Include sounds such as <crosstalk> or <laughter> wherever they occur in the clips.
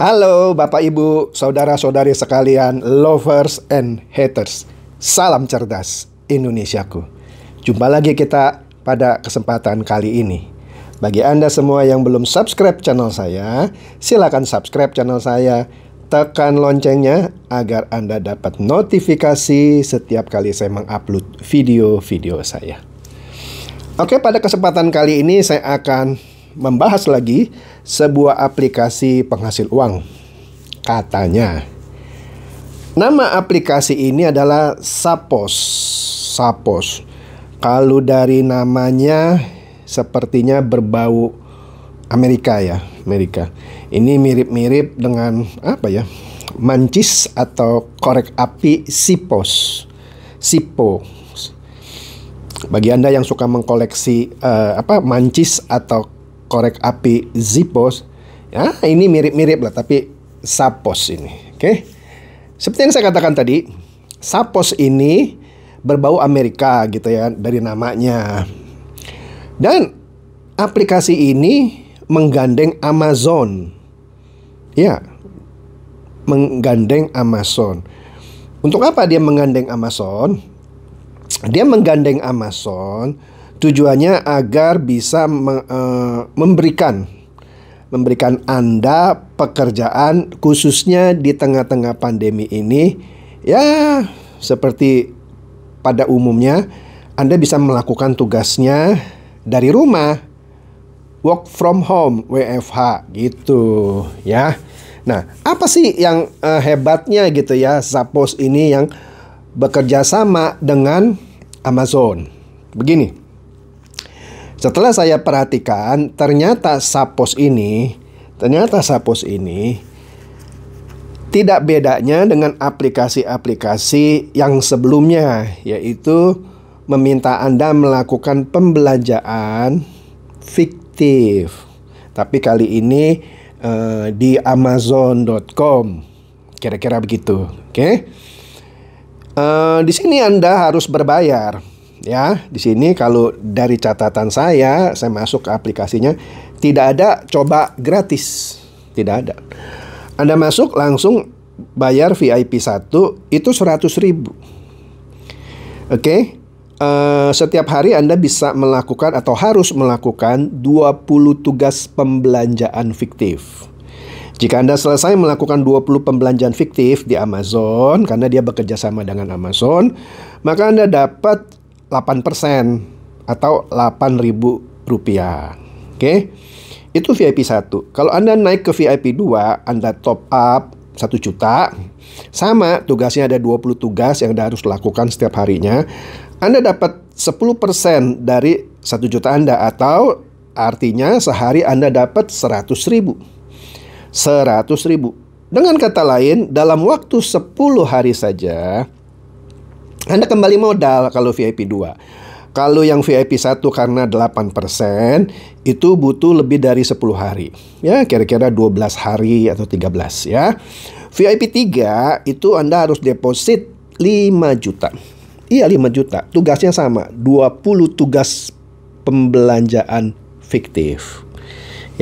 Halo Bapak Ibu, saudara-saudari sekalian, lovers and haters. Salam cerdas Indonesiaku. Jumpa lagi kita pada kesempatan kali ini. Bagi Anda semua yang belum subscribe channel saya, silakan subscribe channel saya. Tekan loncengnya agar Anda dapat notifikasi setiap kali saya mengupload video-video saya. Oke, pada kesempatan kali ini saya akan membahas lagi sebuah aplikasi penghasil uang. Katanya, nama aplikasi ini adalah Sapos. Sapos. Kalau dari namanya sepertinya berbau Amerika ya, Amerika. Ini mirip-mirip dengan apa ya? Mancis atau korek api Sipos. Sipo. Bagi Anda yang suka mengkoleksi uh, apa mancis atau korek api Zippos. Ya, ini mirip-mirip lah, tapi Sapos ini. Oke. Okay? Seperti yang saya katakan tadi, Sapos ini berbau Amerika gitu ya dari namanya. Dan aplikasi ini menggandeng Amazon. Ya, menggandeng Amazon. Untuk apa dia menggandeng Amazon? Dia menggandeng Amazon Tujuannya agar bisa me, e, memberikan memberikan Anda pekerjaan khususnya di tengah-tengah pandemi ini ya seperti pada umumnya Anda bisa melakukan tugasnya dari rumah work from home WFH gitu ya. Nah, apa sih yang uh, hebatnya gitu ya Zappos ini yang bekerja sama dengan Amazon? Begini. Setelah saya perhatikan, ternyata sapos ini, ternyata sapos ini tidak bedanya dengan aplikasi-aplikasi yang sebelumnya, yaitu meminta Anda melakukan pembelanjaan fiktif. Tapi kali ini eh, di amazon.com. Kira-kira begitu, oke? Okay? uh, eh, di sini Anda harus berbayar ya di sini kalau dari catatan saya saya masuk ke aplikasinya tidak ada coba gratis tidak ada Anda masuk langsung bayar VIP 1 itu 100.000 ribu oke okay? uh, eh, setiap hari Anda bisa melakukan atau harus melakukan 20 tugas pembelanjaan fiktif jika Anda selesai melakukan 20 pembelanjaan fiktif di Amazon, karena dia bekerja sama dengan Amazon, maka Anda dapat 8% atau 8.000 rupiah. Oke. Okay? Itu VIP 1. Kalau Anda naik ke VIP 2, Anda top up 1 juta. Sama, tugasnya ada 20 tugas yang Anda harus lakukan setiap harinya. Anda dapat 10% dari 1 juta Anda atau artinya sehari Anda dapat 100 ribu. 100 ribu. Dengan kata lain, dalam waktu 10 hari saja, anda kembali modal kalau VIP 2. Kalau yang VIP 1 karena 8% itu butuh lebih dari 10 hari. Ya, kira-kira 12 hari atau 13 ya. VIP 3 itu Anda harus deposit 5 juta. Iya 5 juta. Tugasnya sama, 20 tugas pembelanjaan fiktif.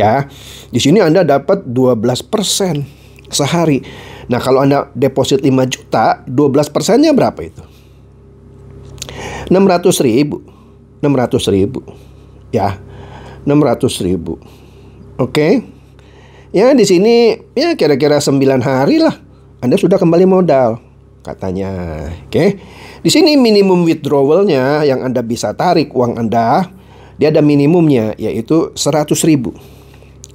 Ya. Di sini Anda dapat 12% sehari. Nah, kalau Anda deposit 5 juta, 12 persennya berapa itu? 600 ribu 600 ribu ya 600 ribu oke okay? ya di sini ya kira-kira 9 hari lah Anda sudah kembali modal katanya oke okay? di sini minimum withdrawalnya yang Anda bisa tarik uang Anda dia ada minimumnya yaitu 100 ribu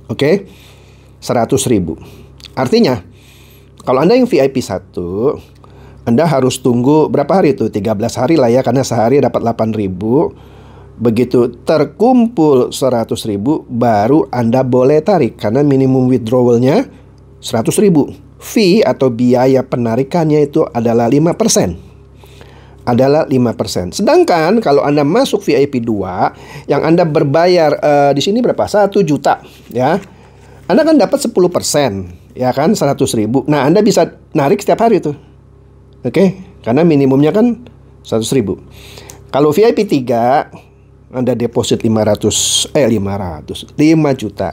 oke okay? 100 ribu artinya kalau Anda yang VIP 1 anda harus tunggu berapa hari itu? 13 hari lah ya karena sehari dapat ribu. Begitu terkumpul ribu, baru Anda boleh tarik karena minimum withdrawalnya ribu. Fee atau biaya penarikannya itu adalah 5% adalah 5%. Sedangkan kalau Anda masuk VIP 2 yang Anda berbayar uh, di sini berapa? 1 juta ya. Anda kan dapat 10%, ya kan 100 ribu. Nah, Anda bisa narik setiap hari tuh. Oke, okay? karena minimumnya kan 100.000. Kalau VIP 3 Anda deposit 500 eh 500 5 juta.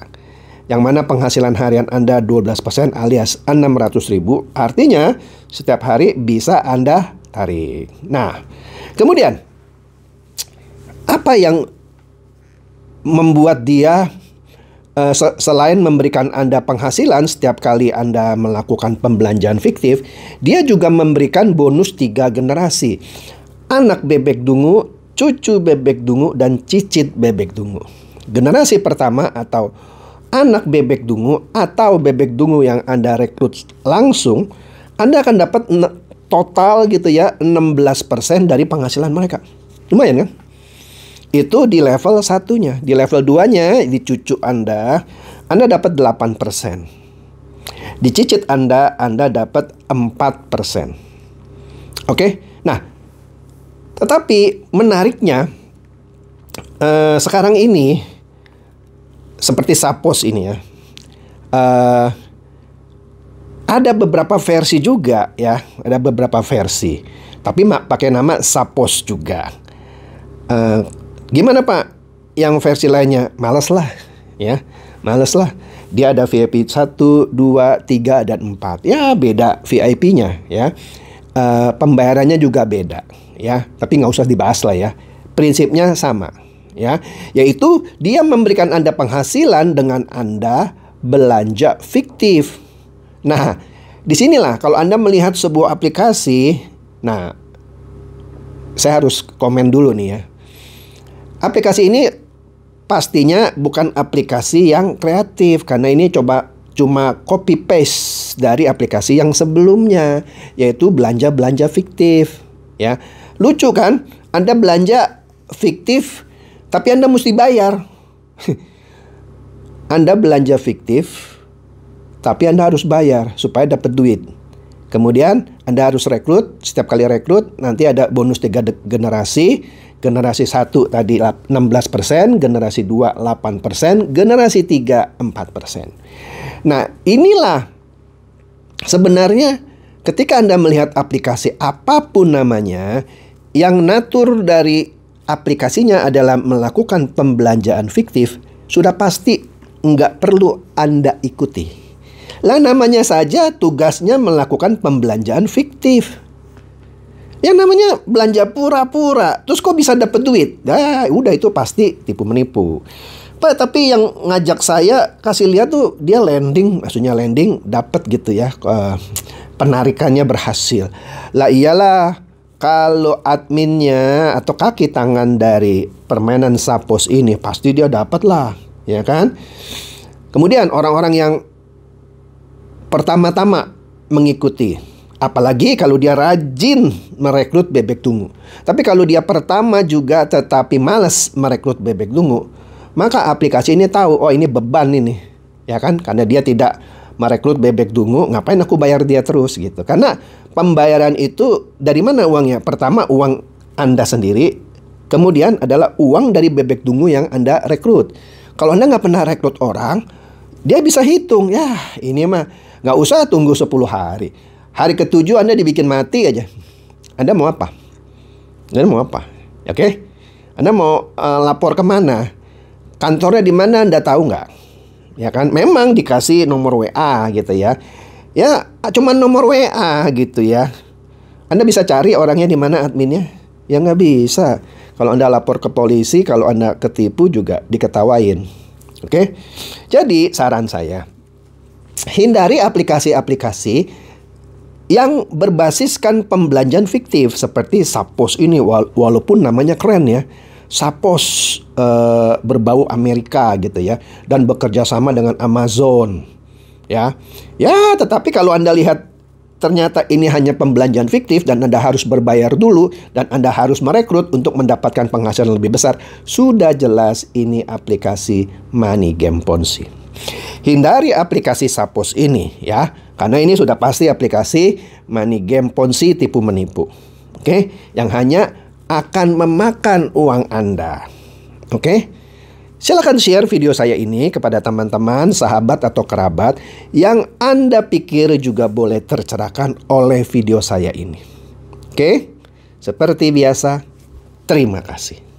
Yang mana penghasilan harian Anda 12% alias 600.000. Artinya setiap hari bisa Anda tarik. Nah, kemudian apa yang membuat dia Eh, selain memberikan Anda penghasilan setiap kali Anda melakukan pembelanjaan fiktif, dia juga memberikan bonus tiga generasi. Anak bebek dungu, cucu bebek dungu, dan cicit bebek dungu. Generasi pertama atau anak bebek dungu atau bebek dungu yang Anda rekrut langsung, Anda akan dapat total gitu ya 16% dari penghasilan mereka. Lumayan kan? Itu di level satunya. Di level 2-nya, di cucu Anda, Anda dapat 8%. Di cicit Anda, Anda dapat 4%. Oke? Nah, tetapi menariknya, eh, sekarang ini, seperti Sapos ini ya, eh, ada beberapa versi juga ya, ada beberapa versi. Tapi pakai nama Sapos juga. Eh, Gimana Pak? Yang versi lainnya, males lah ya. Males lah. Dia ada VIP 1, 2, 3 dan 4. Ya beda VIP-nya ya. E, pembayarannya juga beda ya, tapi nggak usah dibahas lah ya. Prinsipnya sama ya, yaitu dia memberikan Anda penghasilan dengan Anda belanja fiktif. Nah, disinilah kalau Anda melihat sebuah aplikasi, nah saya harus komen dulu nih ya. Aplikasi ini pastinya bukan aplikasi yang kreatif karena ini coba cuma copy paste dari aplikasi yang sebelumnya yaitu belanja-belanja fiktif ya. Lucu kan? Anda belanja fiktif tapi Anda mesti bayar. <laughs> Anda belanja fiktif tapi Anda harus bayar supaya dapat duit. Kemudian Anda harus rekrut, setiap kali rekrut nanti ada bonus tiga generasi. Generasi 1 tadi 16%, generasi 2 8%, generasi 3 4%. Nah, inilah sebenarnya ketika Anda melihat aplikasi apapun namanya, yang natur dari aplikasinya adalah melakukan pembelanjaan fiktif, sudah pasti nggak perlu Anda ikuti. Lah namanya saja tugasnya melakukan pembelanjaan fiktif. Yang namanya belanja pura-pura, terus kok bisa dapat duit? Nah, udah itu pasti tipu menipu. Pak, tapi yang ngajak saya kasih lihat tuh dia landing, maksudnya landing dapat gitu ya. penarikannya berhasil. Lah iyalah, kalau adminnya atau kaki tangan dari permainan sapos ini pasti dia dapat lah, ya kan? Kemudian orang-orang yang pertama-tama mengikuti. Apalagi kalau dia rajin merekrut bebek dungu. Tapi kalau dia pertama juga tetapi males merekrut bebek dungu, maka aplikasi ini tahu, oh ini beban ini. Ya kan? Karena dia tidak merekrut bebek dungu, ngapain aku bayar dia terus gitu. Karena pembayaran itu dari mana uangnya? Pertama uang Anda sendiri, kemudian adalah uang dari bebek dungu yang Anda rekrut. Kalau Anda nggak pernah rekrut orang, dia bisa hitung, ya ini mah Gak usah tunggu 10 hari. Hari ketujuh Anda dibikin mati aja. Anda mau apa? Anda mau apa? Oke? Okay? Anda mau uh, lapor mana Kantornya di mana Anda tahu nggak? Ya kan? Memang dikasih nomor WA gitu ya. Ya, cuman nomor WA gitu ya. Anda bisa cari orangnya di mana adminnya? Ya nggak bisa. Kalau Anda lapor ke polisi, kalau Anda ketipu juga diketawain. Oke? Okay? Jadi saran saya, hindari aplikasi-aplikasi yang berbasiskan pembelanjaan fiktif seperti Sapos ini walaupun namanya keren ya. Sapos e, berbau Amerika gitu ya dan bekerja sama dengan Amazon ya. Ya, tetapi kalau Anda lihat ternyata ini hanya pembelanjaan fiktif dan Anda harus berbayar dulu dan Anda harus merekrut untuk mendapatkan penghasilan lebih besar. Sudah jelas ini aplikasi money game ponzi. Hindari aplikasi Sapos ini ya, karena ini sudah pasti aplikasi money game ponzi tipu menipu. Oke, okay? yang hanya akan memakan uang Anda. Oke. Okay? Silakan share video saya ini kepada teman-teman, sahabat atau kerabat yang Anda pikir juga boleh tercerahkan oleh video saya ini. Oke? Seperti biasa, terima kasih.